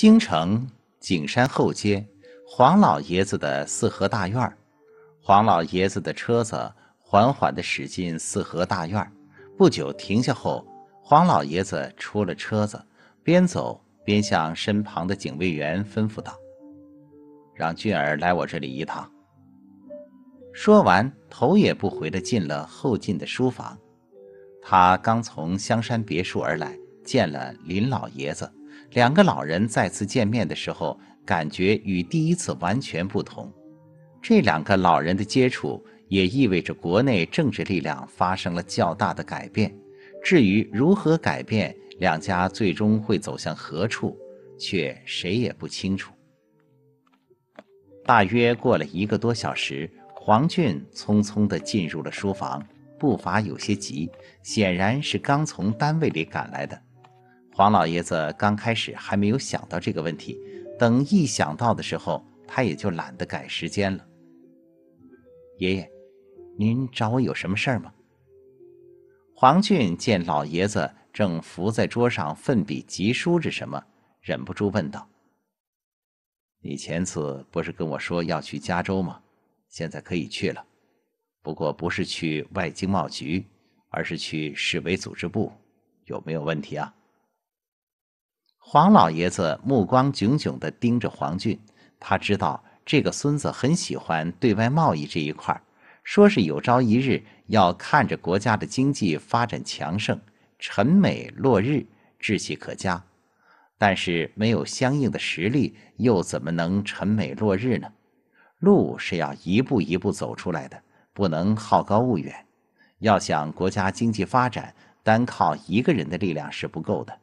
京城景山后街，黄老爷子的四合大院黄老爷子的车子缓缓地驶进四合大院不久停下后，黄老爷子出了车子，边走边向身旁的警卫员吩咐道：“让俊儿来我这里一趟。”说完，头也不回地进了后进的书房。他刚从香山别墅而来，见了林老爷子。两个老人再次见面的时候，感觉与第一次完全不同。这两个老人的接触，也意味着国内政治力量发生了较大的改变。至于如何改变，两家最终会走向何处，却谁也不清楚。大约过了一个多小时，黄俊匆匆地进入了书房，步伐有些急，显然是刚从单位里赶来的。黄老爷子刚开始还没有想到这个问题，等一想到的时候，他也就懒得改时间了。爷爷，您找我有什么事儿吗？黄俊见老爷子正伏在桌上奋笔疾书着什么，忍不住问道：“你前次不是跟我说要去加州吗？现在可以去了，不过不是去外经贸局，而是去市委组织部，有没有问题啊？”黄老爷子目光炯炯地盯着黄俊，他知道这个孙子很喜欢对外贸易这一块儿，说是有朝一日要看着国家的经济发展强盛，陈美落日，志气可嘉。但是没有相应的实力，又怎么能陈美落日呢？路是要一步一步走出来的，不能好高骛远。要想国家经济发展，单靠一个人的力量是不够的。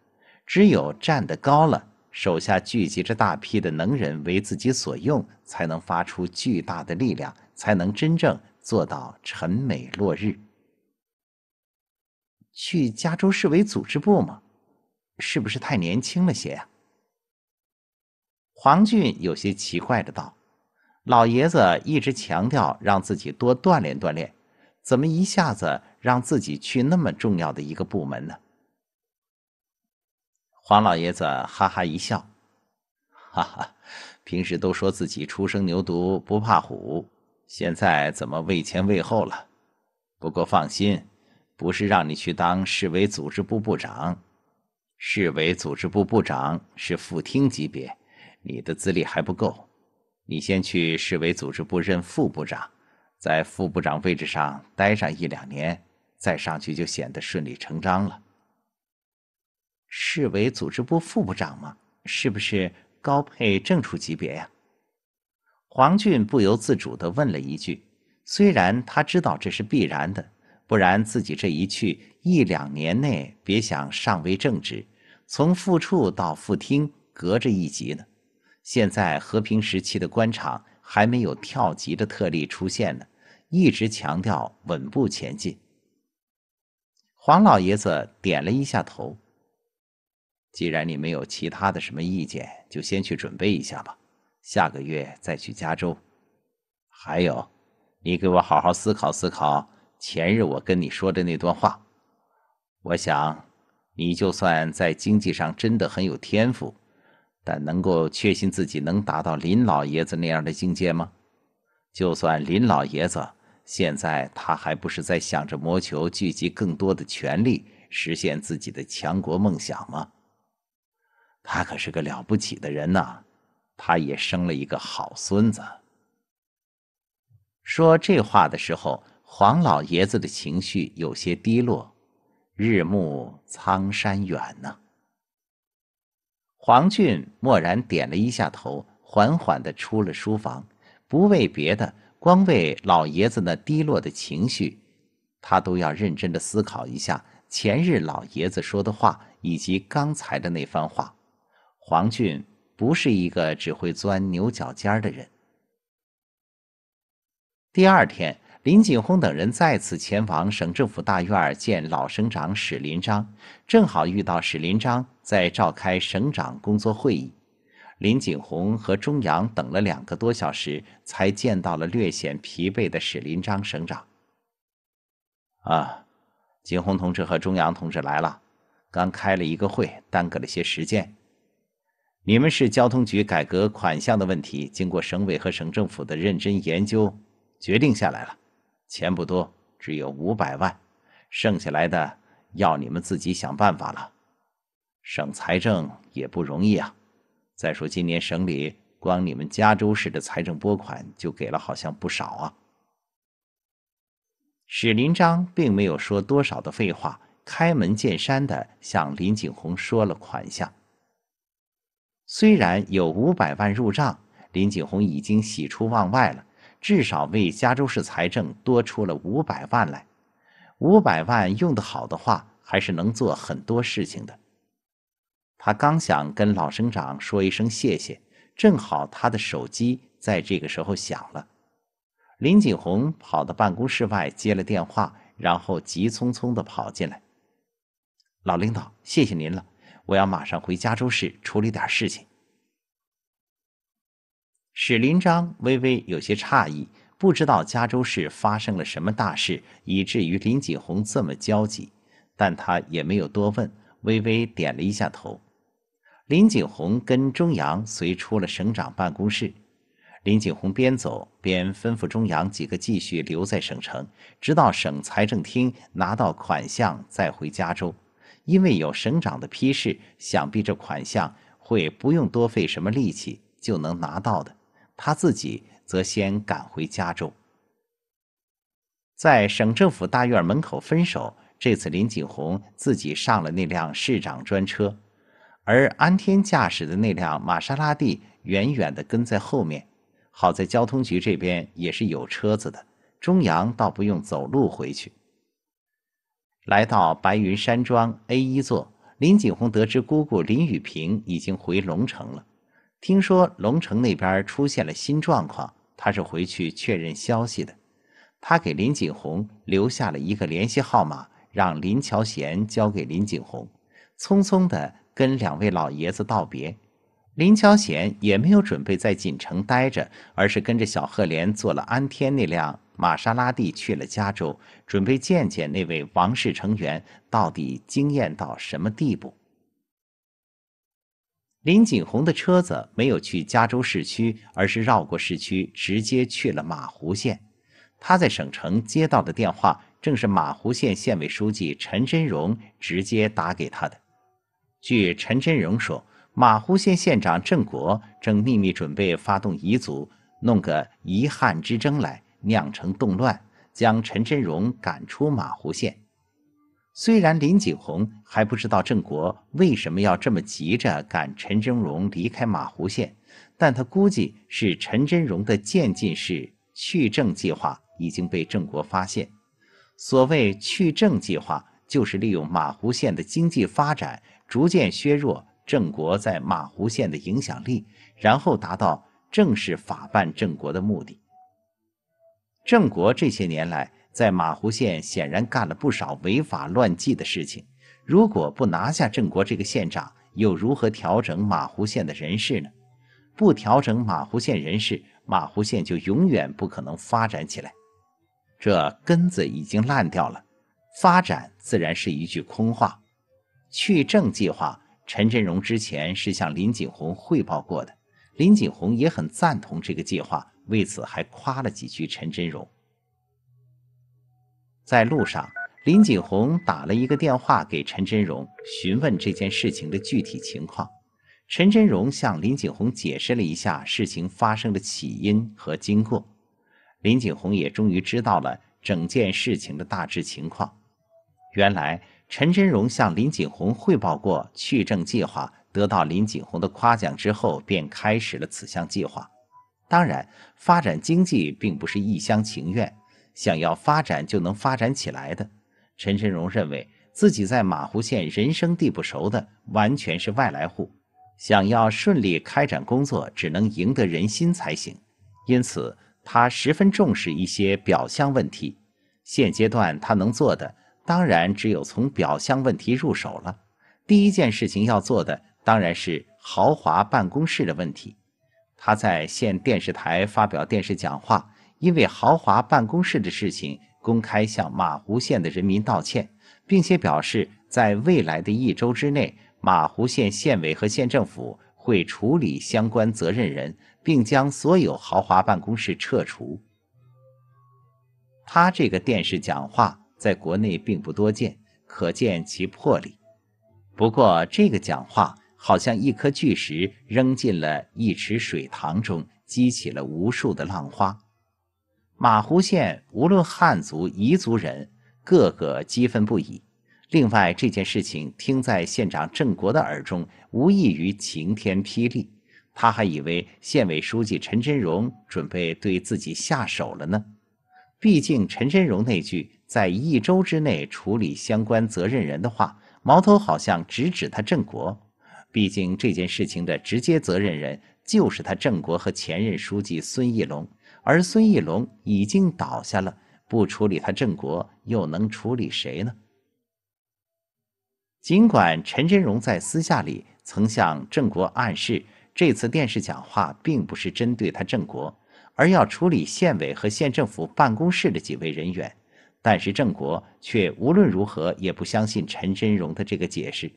只有站得高了，手下聚集着大批的能人为自己所用，才能发出巨大的力量，才能真正做到沉美落日。去加州市委组织部吗？是不是太年轻了些呀？黄俊有些奇怪的道：“老爷子一直强调让自己多锻炼锻炼，怎么一下子让自己去那么重要的一个部门呢？”黄老爷子哈哈一笑，哈哈，平时都说自己初生牛犊不怕虎，现在怎么畏前畏后了？不过放心，不是让你去当市委组织部部长，市委组织部部长是副厅级别，你的资历还不够。你先去市委组织部任副部长，在副部长位置上待上一两年，再上去就显得顺理成章了。市委组织部副部长吗？是不是高配正处级别呀？黄俊不由自主的问了一句，虽然他知道这是必然的，不然自己这一去一两年内别想上位正职，从副处到副厅隔着一级呢。现在和平时期的官场还没有跳级的特例出现呢，一直强调稳步前进。黄老爷子点了一下头。既然你没有其他的什么意见，就先去准备一下吧。下个月再去加州。还有，你给我好好思考思考前日我跟你说的那段话。我想，你就算在经济上真的很有天赋，但能够确信自己能达到林老爷子那样的境界吗？就算林老爷子现在他还不是在想着谋求聚集更多的权力，实现自己的强国梦想吗？他可是个了不起的人呐，他也生了一个好孙子。说这话的时候，黄老爷子的情绪有些低落。日暮苍山远呐。黄俊默然点了一下头，缓缓的出了书房。不为别的，光为老爷子那低落的情绪，他都要认真的思考一下前日老爷子说的话，以及刚才的那番话。黄俊不是一个只会钻牛角尖的人。第二天，林锦洪等人再次前往省政府大院见老省长史林章，正好遇到史林章在召开省长工作会议。林锦洪和钟阳等了两个多小时，才见到了略显疲惫的史林章省长。啊，景洪同志和钟阳同志来了，刚开了一个会，耽搁了些时间。你们市交通局改革款项的问题，经过省委和省政府的认真研究，决定下来了。钱不多，只有五百万，剩下来的要你们自己想办法了。省财政也不容易啊。再说今年省里光你们加州市的财政拨款就给了，好像不少啊。史林章并没有说多少的废话，开门见山的向林景洪说了款项。虽然有五百万入账，林景洪已经喜出望外了，至少为加州市财政多出了五百万来。五百万用得好的话，还是能做很多事情的。他刚想跟老省长说一声谢谢，正好他的手机在这个时候响了。林景洪跑到办公室外接了电话，然后急匆匆地跑进来。老领导，谢谢您了。我要马上回加州市处理点事情。史林章微微有些诧异，不知道加州市发生了什么大事，以至于林锦洪这么焦急，但他也没有多问，微微点了一下头。林锦洪跟中阳随出了省长办公室。林锦洪边走边吩咐中阳几个继续留在省城，直到省财政厅拿到款项再回加州。因为有省长的批示，想必这款项会不用多费什么力气就能拿到的。他自己则先赶回家中，在省政府大院门口分手。这次林景洪自己上了那辆市长专车，而安天驾驶的那辆玛莎拉蒂远远地跟在后面。好在交通局这边也是有车子的，中阳倒不用走路回去。来到白云山庄 A 一座，林锦洪得知姑姑林雨萍已经回龙城了。听说龙城那边出现了新状况，他是回去确认消息的。他给林锦洪留下了一个联系号码，让林乔贤交给林锦洪。匆匆的跟两位老爷子道别，林乔贤也没有准备在锦城待着，而是跟着小赫连坐了安天那辆。玛莎拉蒂去了加州，准备见见那位王室成员，到底惊艳到什么地步？林锦宏的车子没有去加州市区，而是绕过市区，直接去了马湖县。他在省城接到的电话，正是马湖县县委书记陈真荣直接打给他的。据陈真荣说，马湖县县长郑国正秘密准备发动彝族，弄个彝汉之争来。酿成动乱，将陈真荣赶出马湖县。虽然林景洪还不知道郑国为什么要这么急着赶陈真荣离开马湖县，但他估计是陈真荣的渐进式去郑计划已经被郑国发现。所谓去郑计划，就是利用马湖县的经济发展，逐渐削弱郑国在马湖县的影响力，然后达到正式法办郑国的目的。郑国这些年来在马湖县显然干了不少违法乱纪的事情，如果不拿下郑国这个县长，又如何调整马湖县的人事呢？不调整马湖县人事，马湖县就永远不可能发展起来。这根子已经烂掉了，发展自然是一句空话。去郑计划，陈振荣之前是向林锦宏汇报过的，林锦宏也很赞同这个计划。为此还夸了几句陈真荣。在路上，林锦洪打了一个电话给陈真荣，询问这件事情的具体情况。陈真荣向林锦洪解释了一下事情发生的起因和经过。林锦洪也终于知道了整件事情的大致情况。原来，陈真荣向林锦洪汇报过去政计划，得到林锦洪的夸奖之后，便开始了此项计划。当然，发展经济并不是一厢情愿，想要发展就能发展起来的。陈春荣认为自己在马湖县人生地不熟的，完全是外来户，想要顺利开展工作，只能赢得人心才行。因此，他十分重视一些表象问题。现阶段他能做的，当然只有从表象问题入手了。第一件事情要做的，当然是豪华办公室的问题。他在县电视台发表电视讲话，因为豪华办公室的事情公开向马湖县的人民道歉，并且表示在未来的一周之内，马湖县县委和县政府会处理相关责任人，并将所有豪华办公室撤除。他这个电视讲话在国内并不多见，可见其魄力。不过，这个讲话。好像一颗巨石扔进了一池水塘中，激起了无数的浪花。马湖县无论汉族、彝族人，个个激愤不已。另外，这件事情听在县长郑国的耳中，无异于晴天霹雳。他还以为县委书记陈真荣准备对自己下手了呢。毕竟，陈真荣那句“在一周之内处理相关责任人”的话，矛头好像直指他郑国。毕竟这件事情的直接责任人就是他郑国和前任书记孙义龙，而孙义龙已经倒下了，不处理他郑国，又能处理谁呢？尽管陈真荣在私下里曾向郑国暗示，这次电视讲话并不是针对他郑国，而要处理县委和县政府办公室的几位人员，但是郑国却无论如何也不相信陈真荣的这个解释。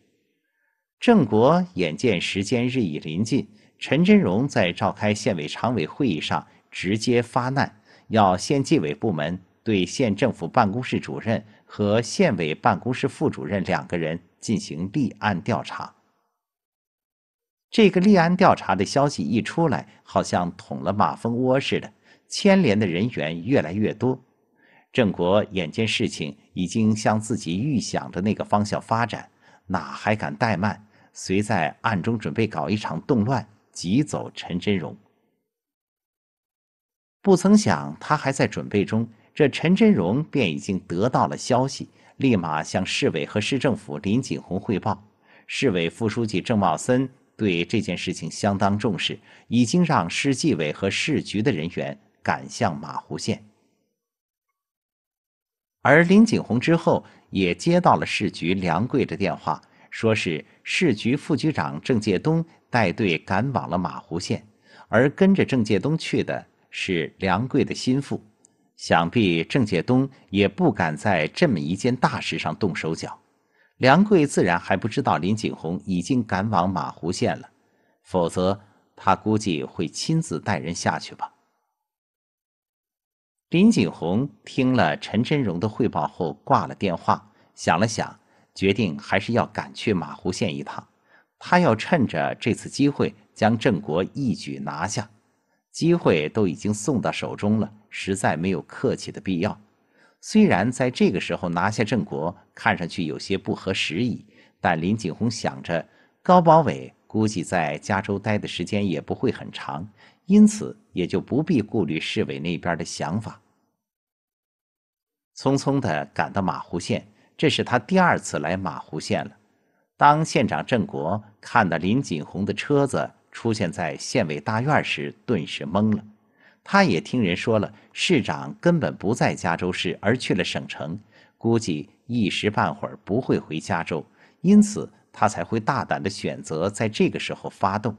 郑国眼见时间日益临近，陈真荣在召开县委常委会议上直接发难，要县纪委部门对县政府办公室主任和县委办公室副主任两个人进行立案调查。这个立案调查的消息一出来，好像捅了马蜂窝似的，牵连的人员越来越多。郑国眼见事情已经向自己预想的那个方向发展，哪还敢怠慢？遂在暗中准备搞一场动乱，挤走陈真荣。不曾想，他还在准备中，这陈真荣便已经得到了消息，立马向市委和市政府林锦洪汇报。市委副书记郑茂森对这件事情相当重视，已经让市纪委和市局的人员赶向马湖县。而林锦洪之后也接到了市局梁贵的电话。说是市局副局长郑介东带队赶往了马湖县，而跟着郑介东去的是梁贵的心腹，想必郑介东也不敢在这么一件大事上动手脚。梁贵自然还不知道林景洪已经赶往马湖县了，否则他估计会亲自带人下去吧。林景洪听了陈真荣的汇报后，挂了电话，想了想。决定还是要赶去马湖县一趟，他要趁着这次机会将郑国一举拿下。机会都已经送到手中了，实在没有客气的必要。虽然在这个时候拿下郑国看上去有些不合时宜，但林景洪想着高保伟估计在加州待的时间也不会很长，因此也就不必顾虑市委那边的想法。匆匆地赶到马湖县。这是他第二次来马湖县了。当县长郑国看到林锦红的车子出现在县委大院时，顿时懵了。他也听人说了，市长根本不在嘉州市，而去了省城，估计一时半会儿不会回嘉州，因此他才会大胆的选择在这个时候发动。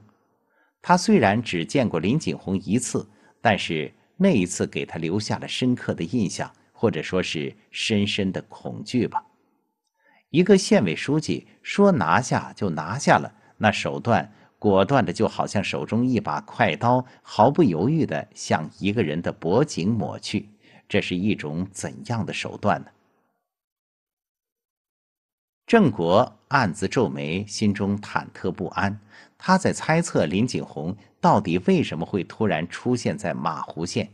他虽然只见过林锦红一次，但是那一次给他留下了深刻的印象，或者说是深深的恐惧吧。一个县委书记说拿下就拿下了，那手段果断的，就好像手中一把快刀，毫不犹豫的向一个人的脖颈抹去。这是一种怎样的手段呢？郑国暗自皱眉，心中忐忑不安。他在猜测林锦洪到底为什么会突然出现在马湖县。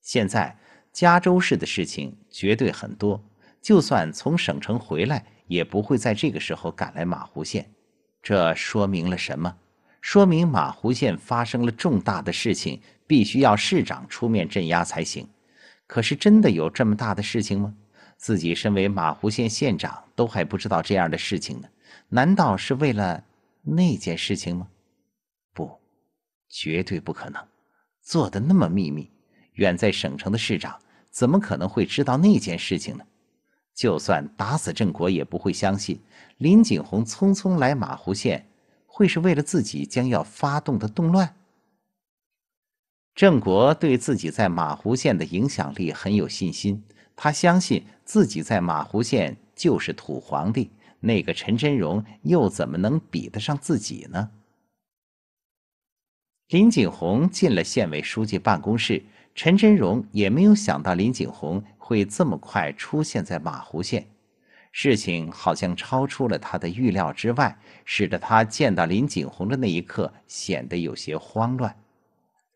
现在加州市的事情绝对很多，就算从省城回来。也不会在这个时候赶来马湖县，这说明了什么？说明马湖县发生了重大的事情，必须要市长出面镇压才行。可是真的有这么大的事情吗？自己身为马湖县县长，都还不知道这样的事情呢。难道是为了那件事情吗？不，绝对不可能。做的那么秘密，远在省城的市长怎么可能会知道那件事情呢？就算打死郑国，也不会相信林锦洪匆匆来马湖县，会是为了自己将要发动的动乱。郑国对自己在马湖县的影响力很有信心，他相信自己在马湖县就是土皇帝。那个陈真荣又怎么能比得上自己呢？林锦洪进了县委书记办公室。陈真荣也没有想到林景洪会这么快出现在马湖县，事情好像超出了他的预料之外，使得他见到林景洪的那一刻显得有些慌乱。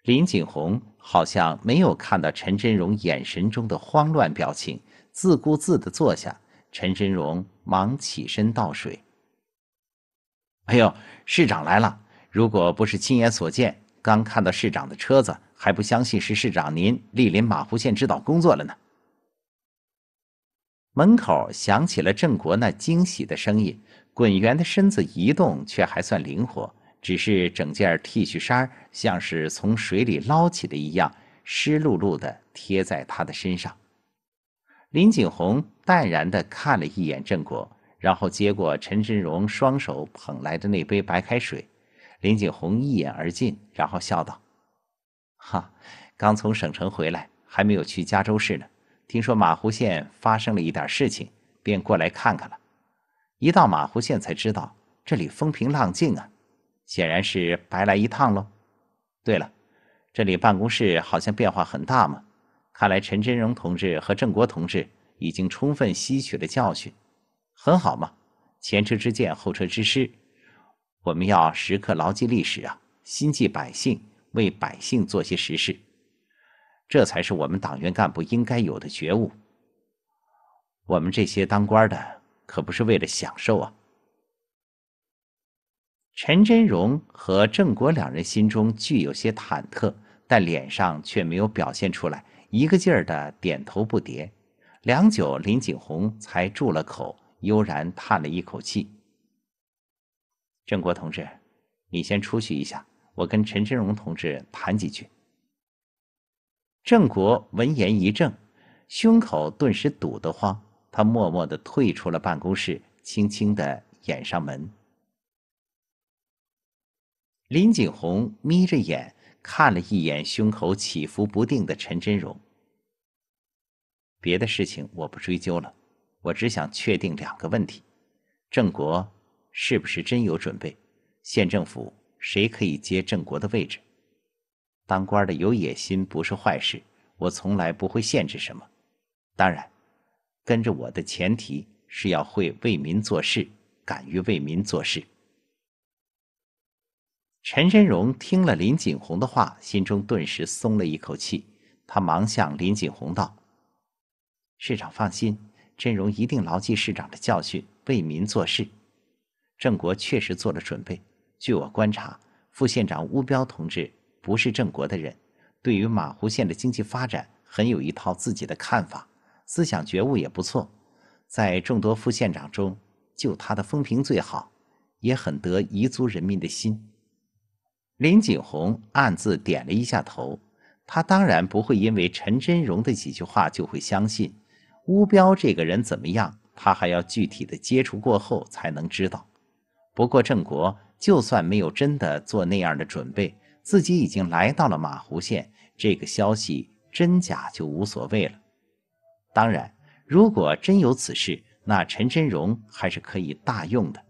林景洪好像没有看到陈真荣眼神中的慌乱表情，自顾自的坐下。陈真荣忙起身倒水。哎呦，市长来了！如果不是亲眼所见，刚看到市长的车子。还不相信是市长您莅临马湖县指导工作了呢。门口响起了郑国那惊喜的声音，滚圆的身子移动却还算灵活，只是整件 T 恤衫像是从水里捞起的一样湿漉漉的贴在他的身上。林锦洪淡然的看了一眼郑国，然后接过陈真荣双手捧来的那杯白开水，林锦洪一饮而尽，然后笑道。哈，刚从省城回来，还没有去嘉州市呢。听说马湖县发生了一点事情，便过来看看了。一到马湖县才知道这里风平浪静啊，显然是白来一趟喽。对了，这里办公室好像变化很大嘛。看来陈真荣同志和郑国同志已经充分吸取了教训，很好嘛。前车之鉴，后车之师。我们要时刻牢记历史啊，心系百姓。为百姓做些实事，这才是我们党员干部应该有的觉悟。我们这些当官的可不是为了享受啊！陈真荣和郑国两人心中具有些忐忑，但脸上却没有表现出来，一个劲儿的点头不迭。良久，林景洪才住了口，悠然叹了一口气：“郑国同志，你先出去一下。”我跟陈真荣同志谈几句。郑国闻言一怔，胸口顿时堵得慌，他默默的退出了办公室，轻轻的掩上门。林锦洪眯着眼看了一眼胸口起伏不定的陈真荣。别的事情我不追究了，我只想确定两个问题：郑国是不是真有准备？县政府？谁可以接郑国的位置？当官的有野心不是坏事，我从来不会限制什么。当然，跟着我的前提是要会为民做事，敢于为民做事。陈真荣听了林锦洪的话，心中顿时松了一口气。他忙向林锦洪道：“市长放心，真荣一定牢记市长的教训，为民做事。郑国确实做了准备。”据我观察，副县长乌彪同志不是郑国的人，对于马湖县的经济发展很有一套自己的看法，思想觉悟也不错，在众多副县长中，就他的风评最好，也很得彝族人民的心。林锦洪暗自点了一下头，他当然不会因为陈真荣的几句话就会相信乌彪这个人怎么样，他还要具体的接触过后才能知道。不过郑国。就算没有真的做那样的准备，自己已经来到了马湖县，这个消息真假就无所谓了。当然，如果真有此事，那陈真荣还是可以大用的。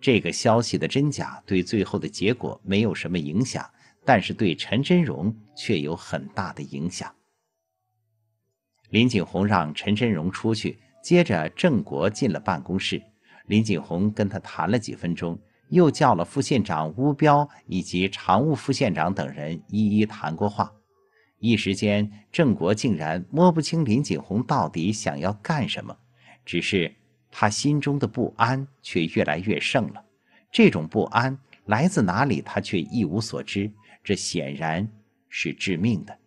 这个消息的真假对最后的结果没有什么影响，但是对陈真荣却有很大的影响。林锦洪让陈真荣出去，接着郑国进了办公室，林锦洪跟他谈了几分钟。又叫了副县长乌彪以及常务副县长等人一一谈过话，一时间郑国竟然摸不清林锦洪到底想要干什么，只是他心中的不安却越来越盛了。这种不安来自哪里，他却一无所知。这显然是致命的。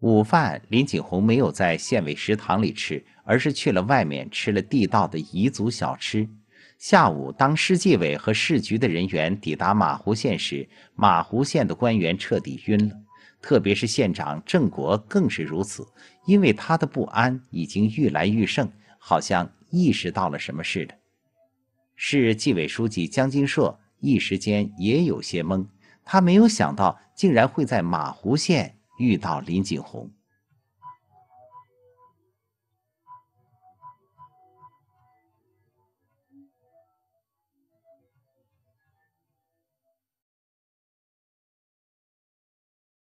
午饭，林锦洪没有在县委食堂里吃，而是去了外面吃了地道的彝族小吃。下午，当市纪委和市局的人员抵达马湖县时，马湖县的官员彻底晕了，特别是县长郑国更是如此，因为他的不安已经愈来愈盛，好像意识到了什么似的。市纪委书记江金硕一时间也有些懵，他没有想到竟然会在马湖县遇到林锦红。